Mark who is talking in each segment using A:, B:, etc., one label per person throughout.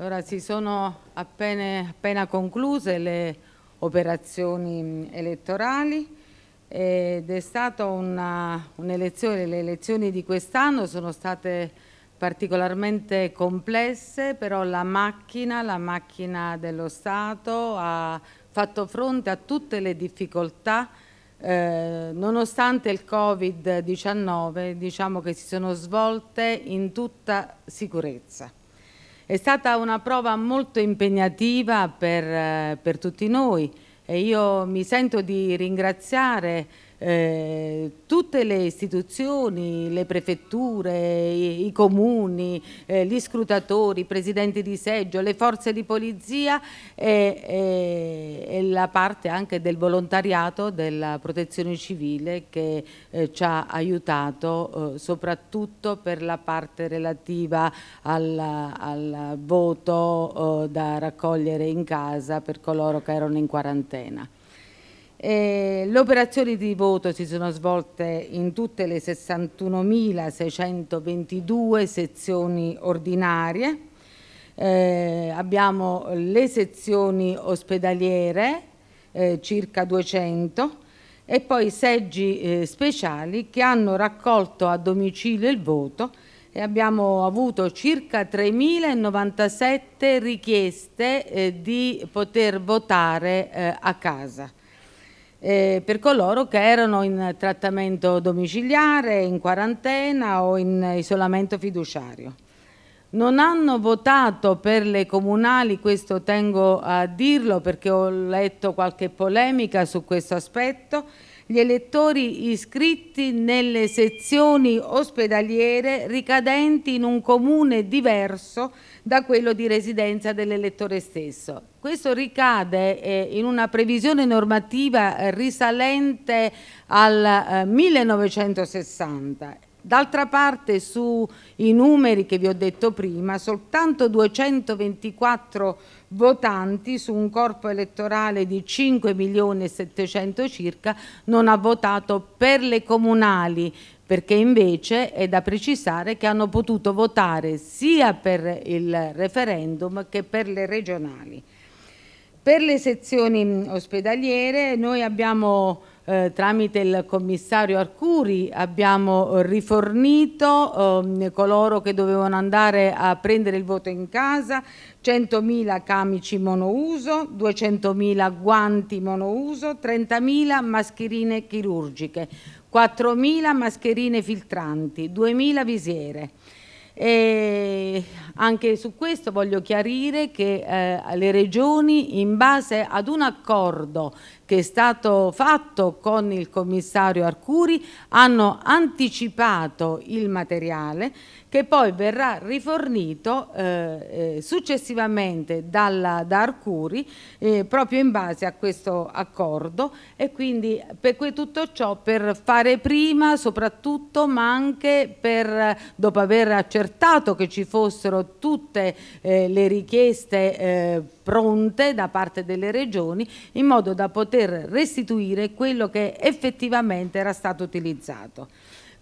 A: Allora, si sono appena, appena concluse le operazioni mm, elettorali ed è stata un'elezione, le elezioni di quest'anno sono state particolarmente complesse, però la macchina, la macchina dello Stato ha fatto fronte a tutte le difficoltà eh, nonostante il Covid-19 diciamo che si sono svolte in tutta sicurezza. È stata una prova molto impegnativa per, eh, per tutti noi e io mi sento di ringraziare eh, tutte le istituzioni, le prefetture, i, i comuni, eh, gli scrutatori, i presidenti di seggio, le forze di polizia e, e, e, la parte anche del volontariato della protezione civile che eh, ci ha aiutato eh, soprattutto per la parte relativa al, al voto eh, da raccogliere in casa per coloro che erano in quarantena. Eh, le operazioni di voto si sono svolte in tutte le 61.622 sezioni ordinarie, eh, abbiamo le sezioni ospedaliere, eh, circa 200, e poi seggi eh, speciali che hanno raccolto a domicilio il voto e abbiamo avuto circa 3.097 richieste eh, di poter votare eh, a casa eh, per coloro che erano in trattamento domiciliare, in quarantena o in isolamento fiduciario. Non hanno votato per le comunali, questo tengo a dirlo perché ho letto qualche polemica su questo aspetto, gli elettori iscritti nelle sezioni ospedaliere ricadenti in un comune diverso da quello di residenza dell'elettore stesso. Questo ricade eh, in una previsione normativa risalente al eh, 1960 D'altra parte sui numeri che vi ho detto prima, soltanto 224 votanti su un corpo elettorale di 5 milioni e 700 circa non ha votato per le comunali, perché invece è da precisare che hanno potuto votare sia per il referendum che per le regionali. Per le sezioni ospedaliere noi abbiamo eh, tramite il commissario Arcuri abbiamo rifornito eh, coloro che dovevano andare a prendere il voto in casa 100.000 camici monouso, 200.000 guanti monouso, 30.000 mascherine chirurgiche, 4.000 mascherine filtranti, 2.000 visiere. E anche su questo voglio chiarire che eh, le regioni in base ad un accordo che è stato fatto con il commissario Arcuri hanno anticipato il materiale che poi verrà rifornito eh, eh successivamente dalla, da Arcuri eh, proprio in base a questo accordo e quindi per tutto ciò per fare prima soprattutto ma anche per dopo aver accertato accertato che ci fossero tutte eh, le richieste eh, pronte da parte delle regioni in modo da poter restituire quello che effettivamente era stato utilizzato.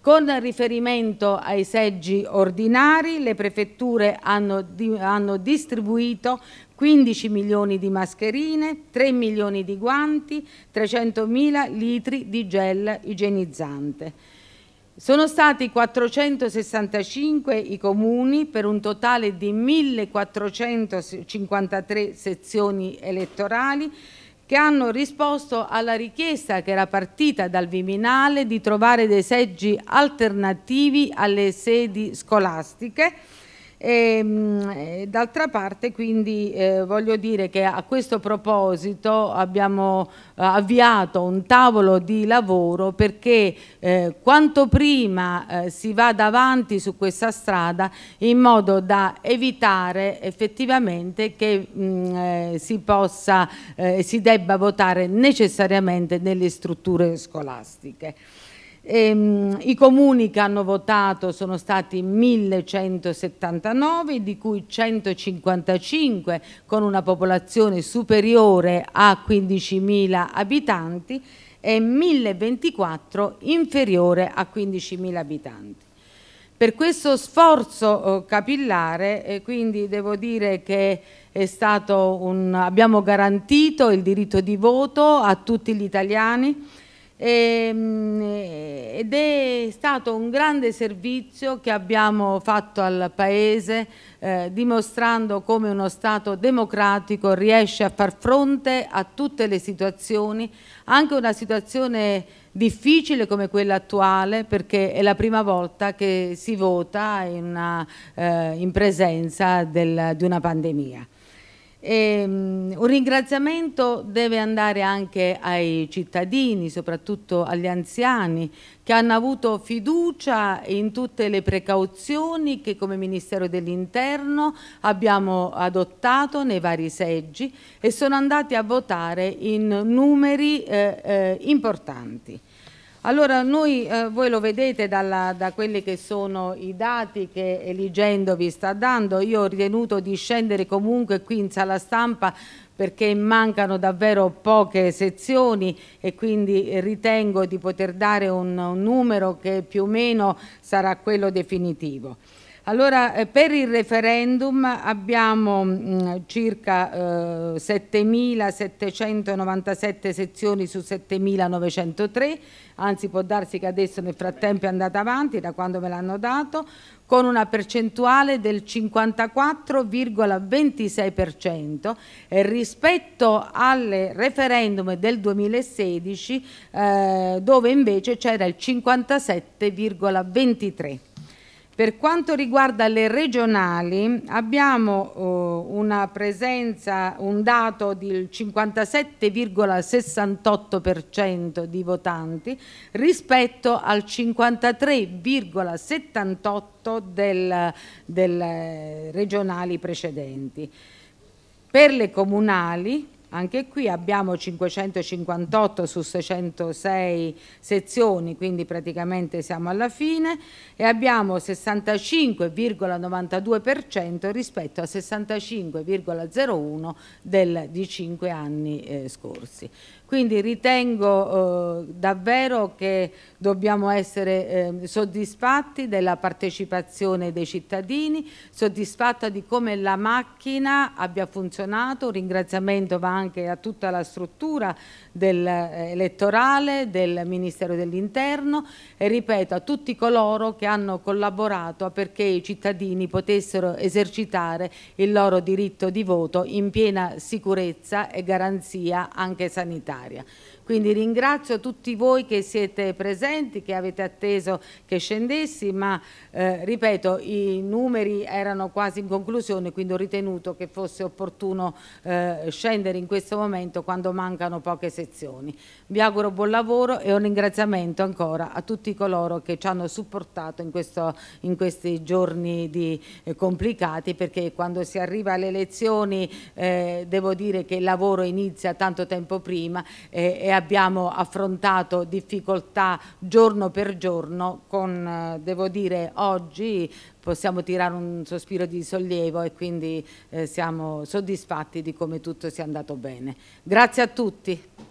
A: Con riferimento ai seggi ordinari, le prefetture hanno, di, hanno, distribuito 15 milioni di mascherine, 3 milioni di guanti, 300 mila litri di gel igienizzante. Sono stati 465 i comuni per un totale di 1453 sezioni elettorali che hanno risposto alla richiesta che era partita dal Viminale di trovare dei seggi alternativi alle sedi scolastiche Ehm, eh, d'altra parte quindi eh, voglio dire che a questo proposito abbiamo eh, avviato un tavolo di lavoro perché eh, quanto prima eh, si vada avanti su questa strada in modo da evitare effettivamente che mh, mm, eh, si possa, si debba votare necessariamente nelle strutture scolastiche. Ehm, I comuni che hanno votato sono stati 1179, di cui 155 con una popolazione superiore a 15.000 abitanti e 1024 inferiore a 15.000 abitanti. Per questo sforzo eh, capillare eh, quindi devo dire che un, abbiamo garantito il diritto di voto a tutti gli italiani Ehm, eh, ed è stato un grande servizio che abbiamo fatto al Paese eh, dimostrando come uno Stato democratico riesce a far fronte a tutte le situazioni, anche una situazione difficile come quella attuale perché è la prima volta che si vota in, una, eh, in presenza del, di una pandemia. E, um, un ringraziamento deve andare anche ai cittadini, soprattutto agli anziani, che hanno avuto fiducia in tutte le precauzioni che come Ministero dell'Interno abbiamo adottato nei vari seggi e sono andati a votare in numeri eh, eh, importanti. Allora noi, eh, voi lo vedete dalla, da quelli che sono i dati che Eligendo vi sta dando, io ho ritenuto di scendere comunque qui in sala stampa perché mancano davvero poche sezioni e quindi ritengo di poter dare un, un numero che più o meno sarà quello definitivo. Allora, eh, per il referendum abbiamo mh, mm, circa eh, 7.797 sezioni su 7.903, anzi può darsi che adesso nel frattempo è andata avanti da quando me l'hanno dato, con una percentuale del 54,26% e rispetto al referendum del 2016 eh, dove invece c'era il 57,23%. Per quanto riguarda le regionali, abbiamo eh, una presenza, un dato del 57,68% di votanti rispetto al 53,78% del, del regionali precedenti. Per le comunali anche qui abbiamo 558 su 606 sezioni, quindi praticamente siamo alla fine, e abbiamo 65,92% rispetto a 65,01% del, di 5 anni eh, scorsi. Quindi ritengo eh, davvero che dobbiamo essere eh, soddisfatti della partecipazione dei cittadini, soddisfatta di come la macchina abbia funzionato, un ringraziamento va anche a tutta la struttura eh, elettorale, del Ministero dell'Interno e ripeto a tutti coloro che hanno collaborato perché i cittadini potessero esercitare il loro diritto di voto in piena sicurezza e garanzia anche sanitaria. Quindi ringrazio tutti voi che siete presenti, che avete atteso che scendessi, ma eh, ripeto i numeri erano quasi in conclusione, quindi ho ritenuto che fosse opportuno eh, scendere in in questo momento quando mancano poche sezioni. Vi auguro buon lavoro e un ringraziamento ancora a tutti coloro che ci hanno supportato in, questo, in questi giorni di, eh, complicati perché quando si arriva alle elezioni eh, devo dire che il lavoro inizia tanto tempo prima eh, e abbiamo affrontato difficoltà giorno per giorno con, eh, devo dire, oggi possiamo tirare un sospiro di sollievo e quindi eh, siamo soddisfatti di come tutto sia andato bene. Grazie a tutti.